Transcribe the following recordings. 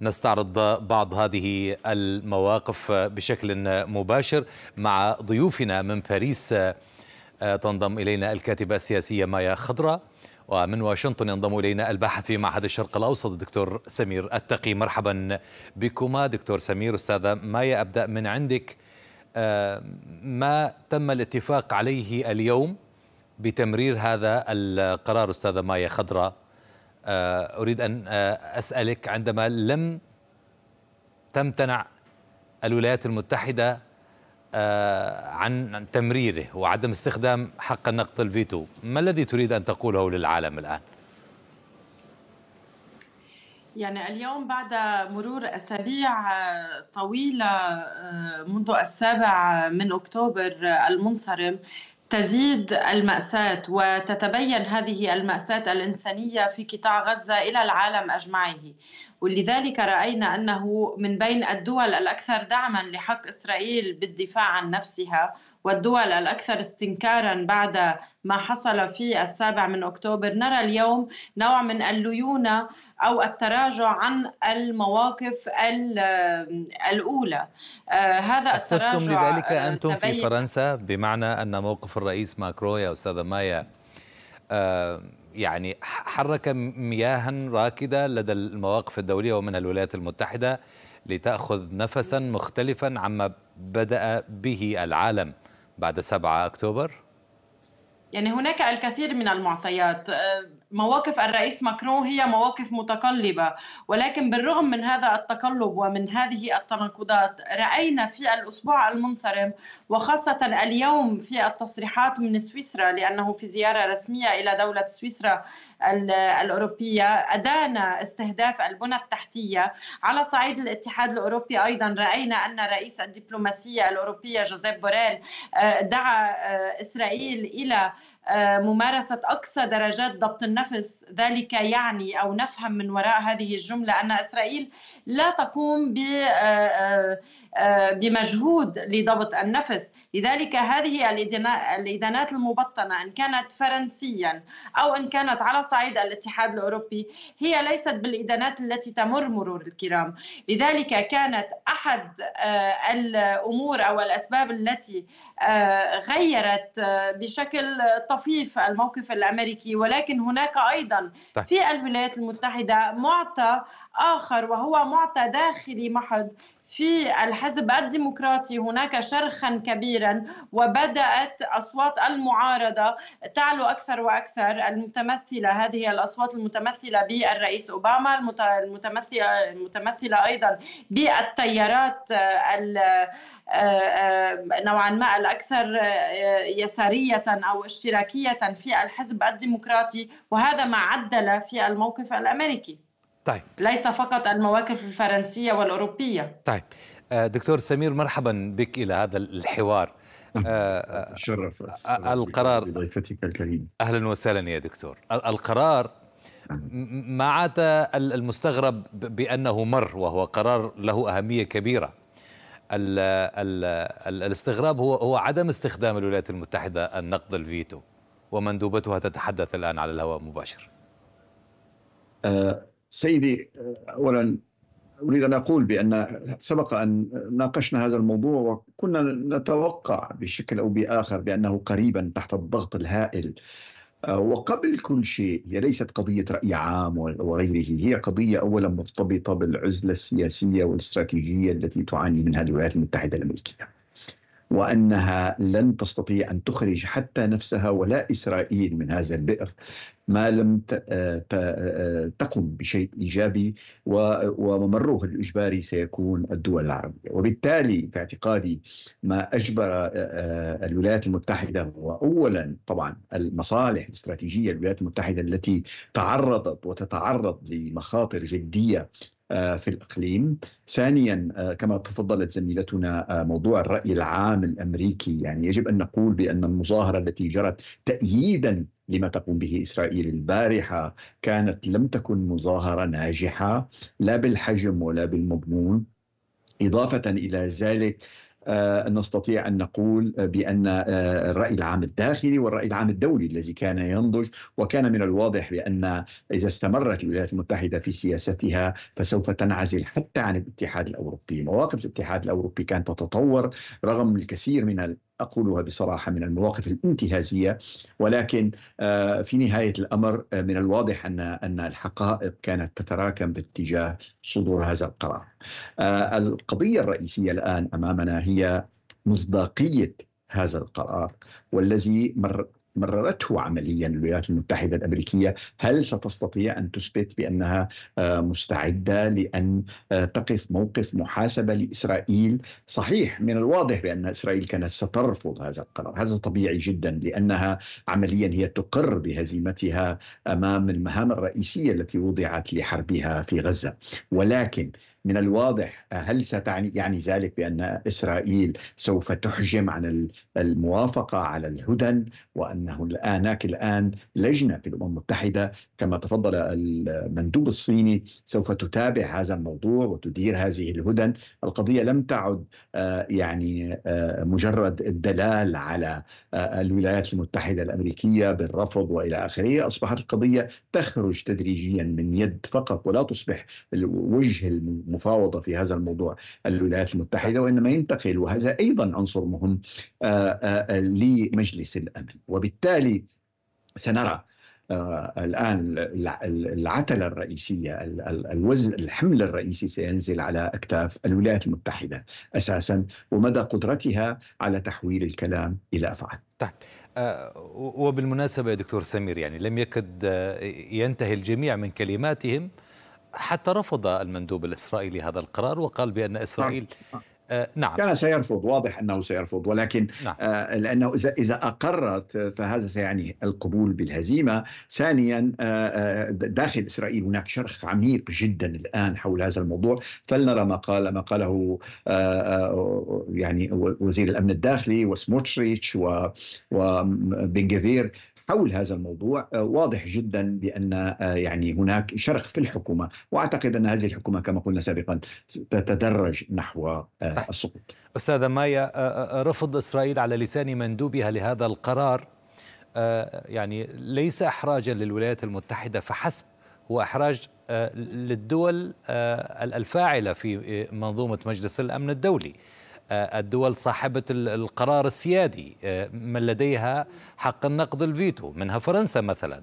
نستعرض بعض هذه المواقف بشكل مباشر مع ضيوفنا من باريس آه، تنضم إلينا الكاتبة السياسية مايا خضرة ومن واشنطن ينضم إلينا الباحث في معهد الشرق الأوسط الدكتور سمير التقي مرحبا بكما دكتور سمير أستاذة مايا أبدأ من عندك آه، ما تم الاتفاق عليه اليوم بتمرير هذا القرار أستاذة مايا خضرة آه، أريد أن آه، أسألك عندما لم تمتنع الولايات المتحدة آه، عن تمريره وعدم استخدام حق النقد الفيتو ما الذي تريد أن تقوله للعالم الآن؟ يعني اليوم بعد مرور أسابيع طويلة منذ السابع من أكتوبر المنصرم تزيد المأساة وتتبين هذه المأساة الإنسانية في قطاع غزة إلى العالم أجمعه ولذلك رأينا أنه من بين الدول الأكثر دعما لحق إسرائيل بالدفاع عن نفسها والدول الأكثر استنكارا بعد ما حصل في السابع من أكتوبر نرى اليوم نوع من الليونة أو التراجع عن المواقف الأولى آه، هذا أسستم لذلك آه، أنتم في فرنسا بمعنى أن موقف الرئيس ماكرو يا أستاذ مايا آه، يعني حرك مياها راكدة لدى المواقف الدولية ومنها الولايات المتحدة لتأخذ نفسا مختلفا عما بدأ به العالم بعد 7 أكتوبر؟ يعني هناك الكثير من المعطيات أه، مواقف الرئيس ماكرون هي مواقف متقلبة ولكن بالرغم من هذا التقلب ومن هذه التناقضات رأينا في الأسبوع المنصرم وخاصة اليوم في التصريحات من سويسرا لأنه في زيارة رسمية إلى دولة سويسرا الأوروبية أدان استهداف البنى التحتية على صعيد الاتحاد الأوروبي أيضا رأينا أن رئيس الدبلوماسية الأوروبية جوزيف بوريل آه، دعا آه، إسرائيل إلى آه، ممارسة أقصى درجات ضبط النفس ذلك يعني أو نفهم من وراء هذه الجملة أن إسرائيل لا تقوم ب آه، آه، بمجهود لضبط النفس لذلك هذه الإدانات المبطنة إن كانت فرنسيا أو إن كانت على صعيد الاتحاد الأوروبي هي ليست بالإدانات التي تمر مرور الكرام لذلك كانت أحد آه، الأمور أو الأسباب التي آه، غيرت آه، بشكل طفيف الموقف الامريكي ولكن هناك ايضا طيب. في الولايات المتحده معطى اخر وهو معطى داخلي محض في الحزب الديمقراطي هناك شرخا كبيرا وبدات اصوات المعارضه تعلو اكثر واكثر المتمثله هذه الاصوات المتمثله بالرئيس اوباما المتمثله المتمثله ايضا بالتيارات آه، آه، آه، نوعا ما الاكثر يساريه او اشتراكيه في الحزب الديمقراطي وهذا ما عدل في الموقف الامريكي طيب ليس فقط المواقف الفرنسية والأوروبية طيب آه، دكتور سمير مرحبا بك إلى هذا الحوار آه، آه، شرف القرار بضيفتك الكريم أهلا وسهلا يا دكتور القرار نعم. ما عاد المستغرب بأنه مر وهو قرار له أهمية كبيرة الـ الـ الـ الاستغراب هو هو عدم استخدام الولايات المتحدة النقد الفيتو ومندوبتها تتحدث الآن على الهواء مباشر سيدي اولا اريد ان اقول بان سبق ان ناقشنا هذا الموضوع وكنا نتوقع بشكل او باخر بانه قريبا تحت الضغط الهائل آه، وقبل كل شيء هي ليست قضية رأي عام وغيره هي قضية أولا مرتبطة بالعزلة السياسية والاستراتيجية التي تعاني منها الولايات المتحدة الأمريكية وأنها لن تستطيع أن تخرج حتى نفسها ولا إسرائيل من هذا البئر ما لم آه، آه، تقم بشيء ايجابي وممره الاجباري سيكون الدول العربيه، وبالتالي في اعتقادي ما اجبر آه، الولايات المتحده هو اولا طبعا المصالح الاستراتيجيه للولايات المتحده التي تعرضت وتتعرض لمخاطر جديه في الإقليم ثانيا كما تفضلت زميلتنا موضوع الرأي العام الأمريكي يعني يجب أن نقول بأن المظاهرة التي جرت تأييدا لما تقوم به اسرائيل البارحه كانت لم تكن مظاهره ناجحه لا بالحجم ولا بالمضمون اضافه الى ذلك آه، نستطيع ان نقول بان آه، الراي العام الداخلي والراي العام الدولي الذي كان ينضج وكان من الواضح بان اذا استمرت الولايات المتحده في سياستها فسوف تنعزل حتى عن الاتحاد الاوروبي، مواقف الاتحاد الاوروبي كانت تتطور رغم الكثير من اقولها بصراحه من المواقف الانتهازيه ولكن آه، في نهايه الامر آه، من الواضح ان ان الحقائق كانت تتراكم باتجاه صدور هذا القرار. آه، القضيه الرئيسيه الان امامنا هي مصداقيه هذا القرار والذي مر مررته عمليا الولايات المتحدة الأمريكية هل ستستطيع أن تثبت بأنها آه، مستعدة لأن آه، تقف موقف محاسبة لإسرائيل صحيح من الواضح بأن إسرائيل كانت سترفض هذا القرار هذا طبيعي جدا لأنها عمليا هي تقر بهزيمتها أمام المهام الرئيسية التي وضعت لحربها في غزة ولكن من الواضح هل ستعني يعني ذلك بان اسرائيل سوف تحجم عن الموافقه على الهدن وانه هناك الان لجنه في الامم المتحده كما تفضل المندوب الصيني سوف تتابع هذا الموضوع وتدير هذه الهدن، القضيه لم تعد آه، يعني آه، مجرد الدلال على آه، الولايات المتحده الامريكيه بالرفض والى اخره، اصبحت القضيه تخرج تدريجيا من يد فقط ولا تصبح الوجه الم المفاوضة في هذا الموضوع الولايات المتحدة وإنما ينتقل وهذا أيضا عنصر مهم آه، آه، لمجلس الأمن وبالتالي سنرى آه، الآن العتلة الرئيسية الوزن الحمل الرئيسي سينزل على أكتاف الولايات المتحدة أساسا ومدى قدرتها على تحويل الكلام إلى أفعال طيب وبالمناسبة يا دكتور سمير يعني لم يكد ينتهي الجميع من كلماتهم حتى رفض المندوب الإسرائيلي هذا القرار وقال بأن نعم. إسرائيل نعم. آه نعم كان سيرفض واضح انه سيرفض ولكن نعم. آه لانه اذا اذا اقرت فهذا سيعني القبول بالهزيمه ثانيا آه, آه، داخل اسرائيل هناك شرخ عميق جدا الان حول هذا الموضوع فلنرى ما قال ما قاله آه، آه، يعني وزير الامن الداخلي وسموتريتش وبنغفير حول هذا الموضوع آه، واضح جدا بان آه، يعني هناك شرخ في الحكومه واعتقد ان هذه الحكومه كما قلنا سابقا تتدرج نحو آه، السقوط. استاذه مايا رفض اسرائيل على لسان مندوبها لهذا القرار يعني ليس احراجا للولايات المتحده فحسب هو احراج للدول الفاعله في منظومه مجلس الامن الدولي. آه، الدول صاحبة القرار السيادي آه، من لديها حق النقد الفيتو منها فرنسا مثلا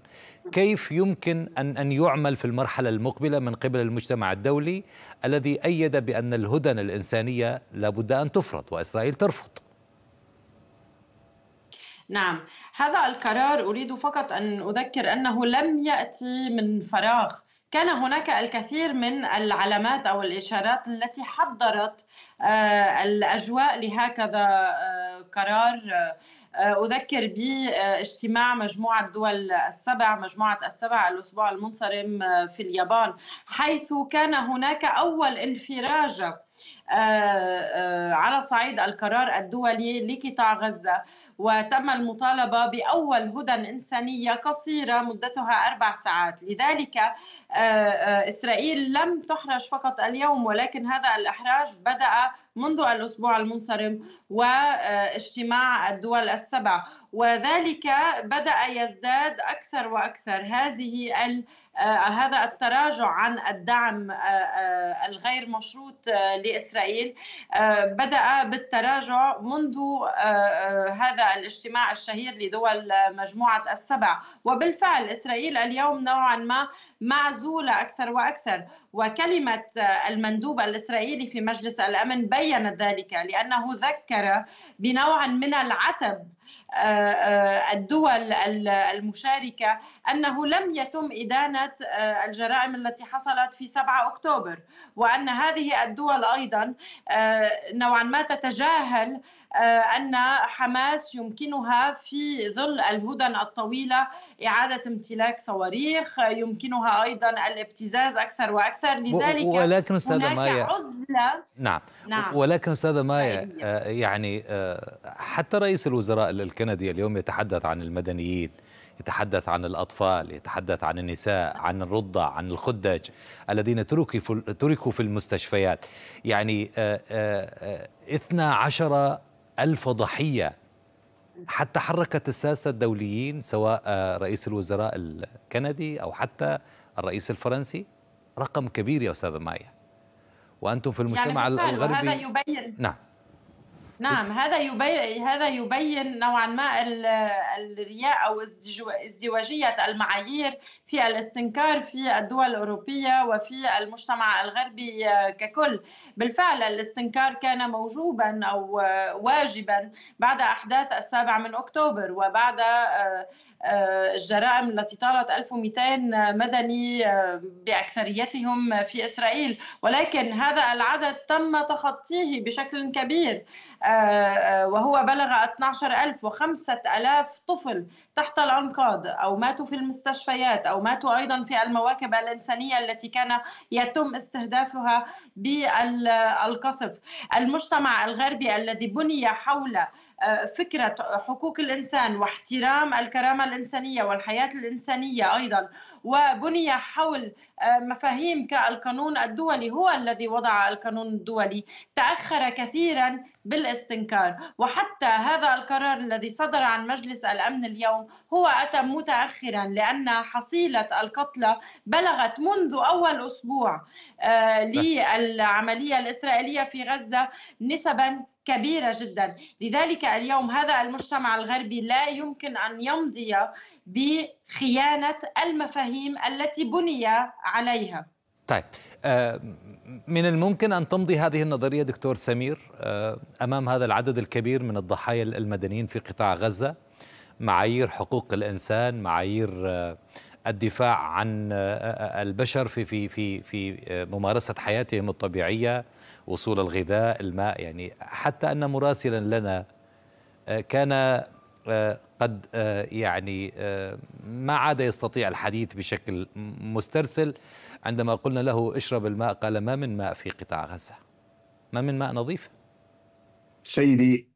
كيف يمكن أن, أن يعمل في المرحلة المقبلة من قبل المجتمع الدولي الذي أيد بأن الهدن الإنسانية لابد أن تفرض وإسرائيل ترفض نعم هذا القرار أريد فقط أن أذكر أنه لم يأتي من فراغ كان هناك الكثير من العلامات او الاشارات التي حضرت آه، الاجواء لهكذا آه، قرار آه، أذكر باجتماع مجموعة دول السبع مجموعة السبع الأسبوع المنصرم في اليابان حيث كان هناك أول انفراجة على صعيد القرار الدولي لقطاع غزة وتم المطالبة بأول هدن إنسانية قصيرة مدتها أربع ساعات لذلك آه، آه، إسرائيل لم تحرج فقط اليوم ولكن هذا الإحراج بدأ منذ الأسبوع المنصرم واجتماع الدول السبع وذلك بدأ يزداد أكثر وأكثر هذه آه، هذا التراجع عن الدعم آه، آه، الغير مشروط لإسرائيل بدأ بالتراجع منذ هذا الاجتماع الشهير لدول مجموعة السبع وبالفعل إسرائيل اليوم نوعا ما معزولة أكثر وأكثر وكلمة آه، المندوب الإسرائيلي في مجلس الأمن بيّن ذلك لأنه ذكر بنوع من العتب آه، آه، الدول المشاركة أنه لم يتم إدانة آه، الجرائم التي حصلت في 7 أكتوبر وأن هذه الدول أيضا نوعا ما تتجاهل أن حماس يمكنها في ظل الهدن الطويلة إعادة امتلاك صواريخ يمكنها أيضا الابتزاز أكثر وأكثر لذلك ولكن هناك مايا عزلة نعم, نعم. ولكن أستاذة مايا يعني حتى رئيس الوزراء الكندي اليوم يتحدث عن المدنيين يتحدث عن الأطفال يتحدث عن النساء عن الرضع عن الخدج الذين تركوا في المستشفيات يعني آه، آه، آه، عشر ألف ضحية حتى حركت الساسة الدوليين سواء رئيس الوزراء الكندي أو حتى الرئيس الفرنسي رقم كبير يا أستاذ مايا وأنتم في يعني المجتمع يعني الغربي هذا يبين نعم نعم هذا يبين هذا يبين نوعا ما الرياء او ازدواجيه المعايير في الاستنكار في الدول الاوروبيه وفي المجتمع الغربي ككل بالفعل الاستنكار كان موجوبا او واجبا بعد احداث السابع من اكتوبر وبعد آه، الجرائم التي طالت 1200 مدني آه، باكثريتهم في اسرائيل ولكن هذا العدد تم تخطيه بشكل كبير وهو بلغ 12000 و5000 طفل تحت الأنقاض أو ماتوا في المستشفيات أو ماتوا أيضا في المواكب الإنسانية التي كان يتم استهدافها بالقصف المجتمع الغربي الذي بني حول فكرة حقوق الإنسان واحترام الكرامة الإنسانية والحياة الإنسانية أيضا وبني حول آه، مفاهيم كالقانون الدولي هو الذي وضع القانون الدولي تأخر كثيرا بالاستنكار وحتى هذا القرار الذي صدر عن مجلس الأمن اليوم هو أتى متأخرا لأن حصيلة القتلى بلغت منذ أول أسبوع آه، نعم. للعملية الإسرائيلية في غزة نسبا كبيرة جدا لذلك اليوم هذا المجتمع الغربي لا يمكن أن يمضي بخيانة المفاهيم التي بني عليها طيب آه، من الممكن أن تمضي هذه النظرية دكتور سمير آه، أمام هذا العدد الكبير من الضحايا المدنيين في قطاع غزة معايير حقوق الإنسان معايير آه، الدفاع عن البشر في في في في ممارسة حياتهم الطبيعية وصول الغذاء الماء يعني حتى أن مراسلا لنا آه، كان آه، قد آه، يعني ما عاد يستطيع الحديث بشكل مسترسل عندما قلنا له اشرب الماء قال ما من ماء في قطاع غزة ما من ماء نظيف سيدي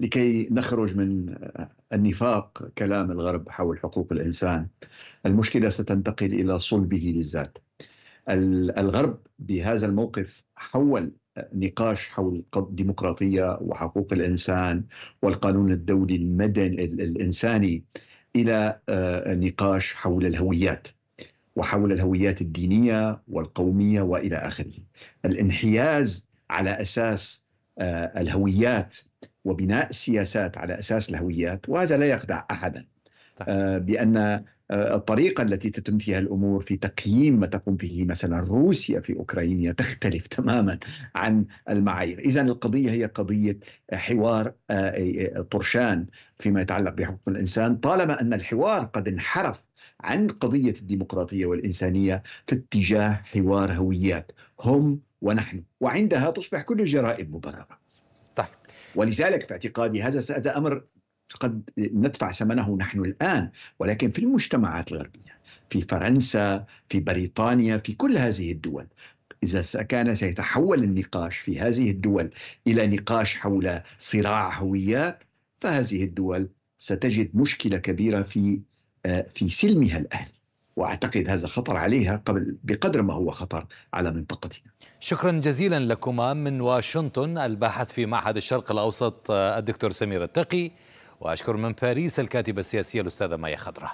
لكي نخرج من النفاق كلام الغرب حول حقوق الإنسان المشكلة ستنتقل إلى صلبه للذات الغرب بهذا الموقف حول نقاش حول الديمقراطية وحقوق الإنسان والقانون الدولي المدني الإنساني إلى آه، نقاش حول الهويات وحول الهويات الدينية والقومية وإلى آخره الانحياز على أساس آه، الهويات وبناء سياسات على أساس الهويات وهذا لا يخدع أحدا آه، بان آه، الطريقة التي تتم فيها الأمور في تقييم ما تقوم به مثلا روسيا في أوكرانيا تختلف تماما عن المعايير إذا القضية هي قضية آه، حوار طرشان فيما يتعلق بحقوق الإنسان طالما أن الحوار قد انحرف عن قضية الديمقراطية والإنسانية في اتجاه حوار هويات هم ونحن وعندها تصبح كل الجرائم مبررة طيب ولذلك في اعتقادي هذا هذا امر قد ندفع ثمنه نحن الآن ولكن في المجتمعات الغربية في فرنسا في بريطانيا في كل هذه الدول إذا كان سيتحول النقاش في هذه الدول إلى نقاش حول صراع هويات فهذه الدول ستجد مشكلة كبيرة في آه، في سلمها الأهلي واعتقد هذا خطر عليها قبل بقدر ما هو خطر على منطقتنا. شكرا جزيلا لكما من واشنطن الباحث في معهد الشرق الاوسط آه، الدكتور سمير التقي وأشكر من باريس الكاتبة السياسية الأستاذة مايا خضرة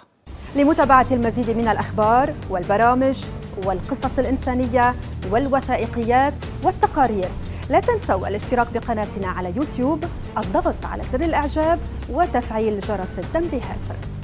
لمتابعة المزيد من الأخبار والبرامج والقصص الإنسانية والوثائقيات والتقارير لا تنسوا الاشتراك بقناتنا على يوتيوب الضغط على زر الإعجاب وتفعيل جرس التنبيهات